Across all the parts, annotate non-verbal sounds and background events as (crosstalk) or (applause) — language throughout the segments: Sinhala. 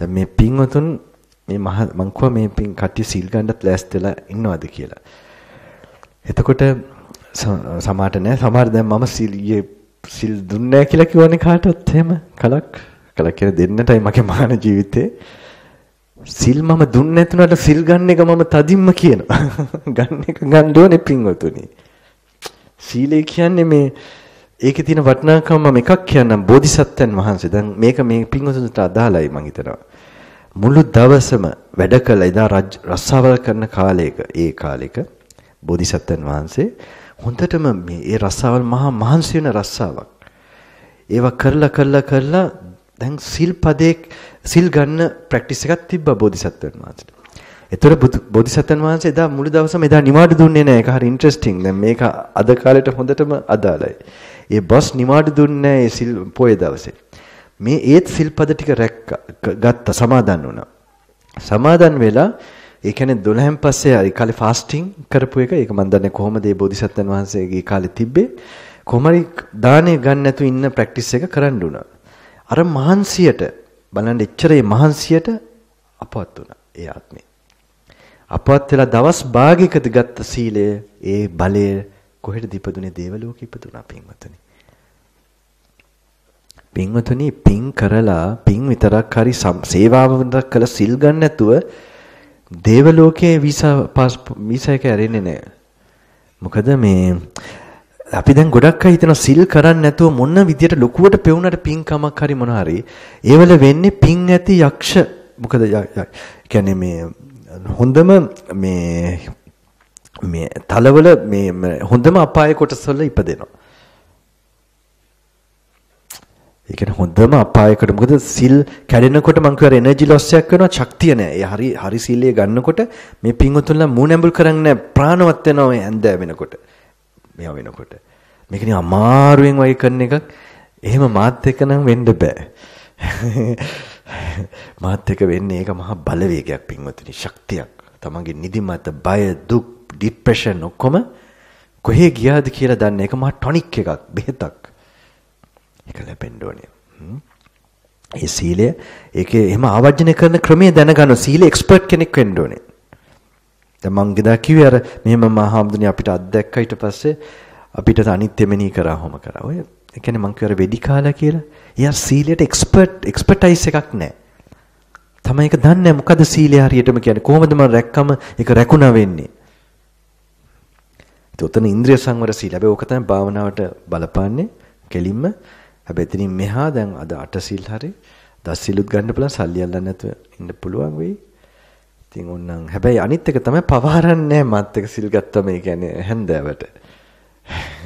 දැන් මේ පින්වතුන් මේ මහ මං කව මේ පින් කට්ටිය සීල් ගන්නත් ලෑස්තිලා ඉන්නවද කියලා. එතකොට සමාට නෑ සමහර දැන් මම සීලියේ සිල් දුන්නේ කියලා කිව්වනේ කාටවත් එහෙම කලක් කලක් කියලා දෙන්නටයි මගේ මාන ජීවිතේ සිල් මම දුන්නේ නැතුනට සිල් ගන්න එක මම තදින්ම කියනවා (laughs) ගන්න එක ගන්න ඕනේ පින්වතුනි සීලය කියන්නේ මේ ඒකේ තියෙන වටිනාකම මම එකක් කියන්නම් බෝධිසත්වයන් වහන්සේ. දැන් මේක මේ පින්වතුන්ට අදාළයි මම හිතනවා. මුළු දවසම වැඩ කළ ඉදා රස්සාවල් කරන කාලයක ඒ කාලෙක බෝධිසත්වයන් වහන්සේ හොඳටම මේ ඒ රස්සාවල් මහා මහන්සි වෙන රස්සාවක්. ඒවා කරලා කරලා කරලා දැන් සිල් පදේ සිල් ගන්න ප්‍රැක්ටිස් එකක් තිබ්බා බෝධිසත්වයන් වහන්සේට. ඒතර බෝධිසත්වයන් වහන්සේ එදා මුළු දවසම එදා නිවාඩු දුන්නේ නැහැ. ඒක හරි ඉන්ටරෙස්ටිං. දැන් මේක අද කාලේට හොඳටම අදාළයි. ඒ බොස් නිවාඩු දුන්නේ ඒ සිල් පොය දවසේ. මේ ඒත් සිල්පද ටික රැක්කා ගත්තා සමාදන් වුණා. සමාදන් වෙලා ඒ කියන්නේ 12න් පස්සේ ඒ කාලේ ෆාස්ටිං කරපු එක ඒක මම දන්නේ කොහොමද ඒ බෝධිසත්වයන් වහන්සේගේ කාලේ තිබ්බේ. කොහමරි දානේ ගන්න නැතු ඉන්න ප්‍රැක්ටිස් එක කරන්න උනා. අර මහන්සියට බලන්න එච්චරේ මහන්සියට අපවත් වුණා ඒ ආත්මේ. අපවත් වෙලා දවස් භාගයකද ගත්ත සීලය ඒ බලය කොහෙටද ඉපදුනේ දේවලෝකෙ ඉපදුනා පින්වතුනි. පින්වතුනි පින් කරලා පින් විතරක් හරි සේවාව විතරක් කළ සිල් ගන්න නැතුව දේව ලෝකයේ වීසා පාස් වීසා එක ඇරෙන්නේ නැහැ. මොකද මේ අපි දැන් ගොඩක් අය හිතන සිල් කරන්නේ නැතුව මොන විදියට ලොකුවට පෙවුනට පින්කමක් හරි මොන හරි ඒවල වෙන්නේ පින් ඇති යක්ෂ මොකද කියන්නේ මේ හොඳම මේ මේ තලවල මේ හොඳම අපාය කොටසවල ඉපදෙනවා ඒ කියන්නේ හොඳම අපායකට මොකද සිල් කැඩෙනකොට මං කියවර එනර්ජි ලොස් එකක් වෙනවා ශක්තිය නැහැ. ඒ හරි හරි සීලයේ ගන්නකොට මේ පින්වතුන්ලා මූණැඹුල් කරන්නේ ප්‍රාණවත් වෙනවා මේ ඇඳ වෙනකොට. මේව වෙනකොට. මේක නිකන් අමාරුවෙන් වගේ කරන එකක්. එහෙම මාත් එක්ක නම් වෙන්න බෑ. (laughs) මාත් එක්ක වෙන්නේ ඒක මහා බලවේගයක් පින්වතුනි ශක්තියක්. තමන්ගේ නිදිමත, බය, දුක්, ડિප්‍රෙෂන් ඔක්කොම කොහේ ගියාද කියලා දන්නේ. ඒක මහා ටොනික් එකක්, බෙහෙතක්. එක ලැබෙන්න ඕනේ. ඒ සීලය ඒකේ එහෙම ආවර්ජනය කරන ක්‍රමය දැනගන්න සීල එක්ස්පර්ට් කෙනෙක් වෙන්න ඕනේ. දැන් මං ගිදා කිව්වේ අර මෙහෙම මහාමුදුනේ අපිට අත්දැක්ක ඊට පස්සේ අපිට අනිත් දෙමෙනී කරා හොම කරා. ඔය ඒ කියන්නේ මං කිව්ව අර වෙඩි කාලා කියලා. යා සීලයට එක්ස්පර්ට් එක්ස්පර්ටයිස් එකක් නැහැ. තමයි ඒක දන්නේ මොකද සීලය හරියටම කියන්නේ කොහොමද මම රැක්කම ඒක රැකුණා වෙන්නේ ඒත් උතන ඉන්ද්‍රිය සංවර සීල හැබැයි ඕක තමයි භාවනාවට බලපාන්නේ කෙලින්ම හැබැයි එතනින් මෙහා දැන් අද 8 සිල් හරි 10 සිලුත් ගන්න පුළුවන් සල්ලි අල්ලන්න නැතුව ඉන්න පුළුවන් වෙයි. ඉතින් ඕනනම් හැබැයි අනිත් එක තමයි පවහරන්නේ මත් එක සිල් ගත්තම ඒ කියන්නේ හැන්දෑවට.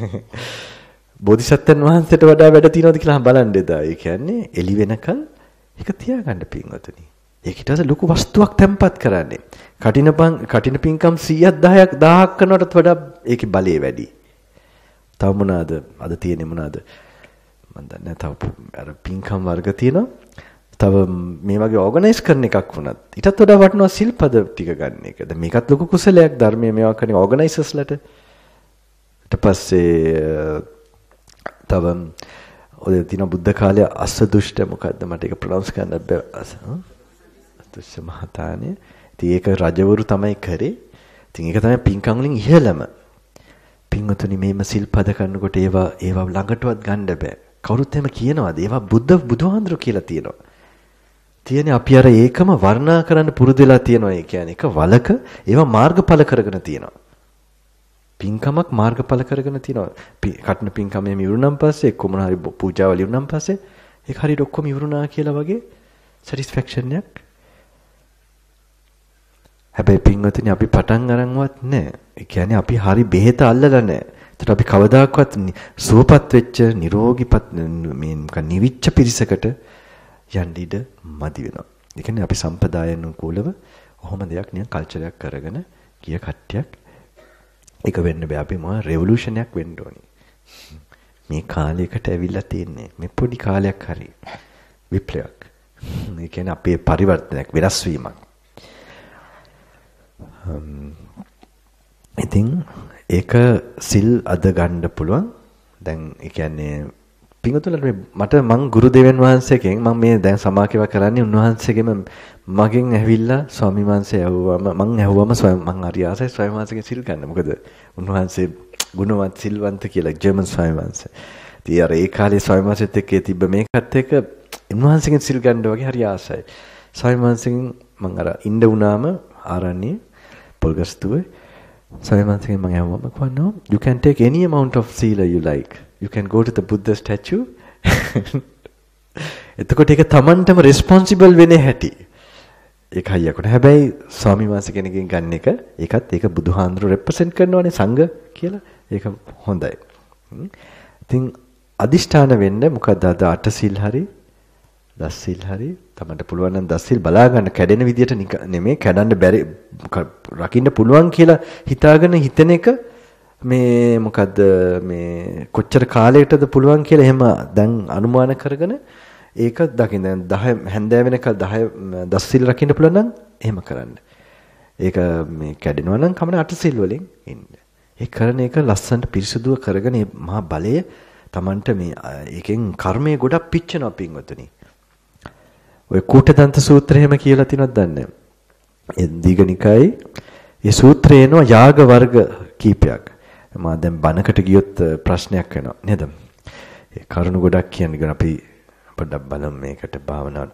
(laughs) බෝධිසත්වයන් වහන්සේට වඩා වැඩ තියනවාද කියලා බලන්න එදා. ඒ කියන්නේ එළි වෙනකන් ඒක තියාගන්න පින්වතුනි. ඒක ඊට පස්සේ ලොකු වස්තුවක් තැම්පත් කරන්නේ. කටින පං කටින පින්කම් 100ක් 10ක් 1000ක් කරනටත් වඩා ඒකේ බලය වැඩි. තව මොනවාද? අද තියෙන්නේ මොනවාද? මම දන්නේ තව අර පින්කම් වර්ග තියෙනවා. තව මේ වගේ ඕගනයිස් කරන එකක් වුණත් ඊටත් වඩා වටිනවා සිල්පද ටික ගන්න එක. දැන් මේකත් ලොකු කුසලයක් ධර්මයේ මේවා කරන ඕගනයිසර්ස්ලට. ඊට පස්සේ තව ඔය දින බුද්ධ කාලයේ අසදුෂ්ට මොකද්ද මට ඒක ප්‍රොනවුන්ස් කරන්න බැහැ. අසදුෂ්ට මහතානේ. ඉතින් ඒක රජවරු තමයි කරේ. ඉතින් ඒක තමයි පින්කම් වලින් ඉහළම. පින්වතුනි මේම සිල්පද කරනකොට ඒවා ඒවා ළඟටවත් ගන්න බෑ. කවුරුත් එහෙම කියනවාද? ඒවා බුද්ධ බුදුහාඳුර කියලා තියෙනවා. තියෙන්නේ අපි අර ඒකම වර්ණා කරන්න පුරුදුලා තියෙනවා. ඒ කියන්නේ එක වලක ඒවා මාර්ගඵල කරගෙන තියෙනවා. පින්කමක් මාර්ගඵල කරගෙන තියෙනවා. කටන පින්කම එහෙම ඉවරුනම් පස්සේ කොමුණ හරි පූජාවල ඉවරුනම් පස්සේ ඒක හරියට ඔක්කොම ඉවරුනා කියලා වගේ සටිස්ෆැක්ෂන් එකක් හැබැයි පින්වතුනි අපි පටන් අරන්වත් නැහැ. ඒ කියන්නේ අපි හරි බෙහෙත අල්ලලා නැහැ. එතකොට අපි කවදාකවත් සුවපත් වෙච්ච නිරෝගීපත් මේ මොකක් නිවිච්ච පිරිසකට යන්න ඉඩ මදි වෙනවා. ඒ කියන්නේ අපි සම්පදායන් උකූලව ඔහොම දෙයක් නිකන් කල්චරයක් කරගෙන ගිය කට්ටියක් ඒක වෙන්න බෑ. අපි මොන රෙවොලූෂනයක් වෙන්න ඕනේ. මේ කාලයකට ඇවිල්ලා තියෙන්නේ මේ පොඩි කාලයක් හරි විප්ලවයක්. ඒ කියන්නේ අපේ පරිවර්තනයක් වෙනස් වීමක්. ඉතින් ඒක සිල් අද ගන්න පුළුවන්. දැන් ඒ කියන්නේ පිඟුතුලට මට මං ගුරු දෙවියන් වහන්සේගෙන් මම මේ දැන් සමාකේව කරන්නේ උන්වහන්සේගෙම මගෙන් ඇවිල්ලා ස්වාමි වහන්සේ ඇහුවම මං ඇහුවම මං හරි ආසයි ස්වාමි වහන්සේගෙන් සිල් ගන්න. මොකද උන්වහන්සේ ගුණවත් සිල්වන්ත කියලා ජර්මන් ස්වාමි වහන්සේ. ඉතින් අර ඒ කාලේ ස්වාමි වහන්සේත් එක්ක තිබ්බ මේකත් එක්ක උන්වහන්සේගෙන් සිල් ගන්න වගේ හරි ආසයි. ස්වාමි වහන්සේගෙන් මං අර ඉන්න වුණාම ආරණ්‍ය පොල්ගස්තුවේ සදමන්තගෙන් මම යවම කවනෝ you can take any amount of sila you like you can go to the buddha statue (laughs) එතකොට ඒක Tamanටම responsible වෙන්නේ හැටි ඒක හයියකට හැබැයි ස්වාමි වහන්සේ කෙනකින් ගන්න එක ඒකත් ඒක බුදුහාඳුර represent කරනවානේ සංඝ කියලා ඒක හොඳයි ඉතින් අදිෂ්ඨාන වෙන්න මොකද අද අට සිල් හරි දස්සිල් හරි තමන්ට පුළුවන් නම් දස්සිල් බලා ගන්න කැඩෙන විදියට නෙමෙයි කැඩන්න බැරි රකින්න පුළුවන් කියලා හිතාගෙන හිතන එක මේ මොකද්ද මේ කොච්චර කාලයකටද පුළුවන් කියලා එහෙම දැන් අනුමාන කරගෙන ඒක දකින්න දැන් 10 හැන්දෑ වෙනකල් 10 දස්සිල් රකින්න පුළුවන් නම් එහෙම කරන්න. ඒක මේ කැඩෙනවා නම් කමන අටසිල් වලින් ඉන්න. ඒ කරන එක ලස්සනට පිරිසුදුව කරගෙන මේ මහා බලය Tamanට මේ ඒකෙන් කර්මය ගොඩක් පිච්චෙනවා පින්වතුනි. ඔය කූටදන්ත සූත්‍රයම කියලා තිනොත් දන්නේ නැහැ. දීගනිකයි ඒ සූත්‍රේ එනවා යාග වර්ග කීපයක්. මම දැන් බණකට ගියොත් ප්‍රශ්නයක් වෙනවා නේද? ඒ කරුණු ගොඩක් කියන්නේ අපි පොඩ්ඩක් බලමු මේකට භාවනා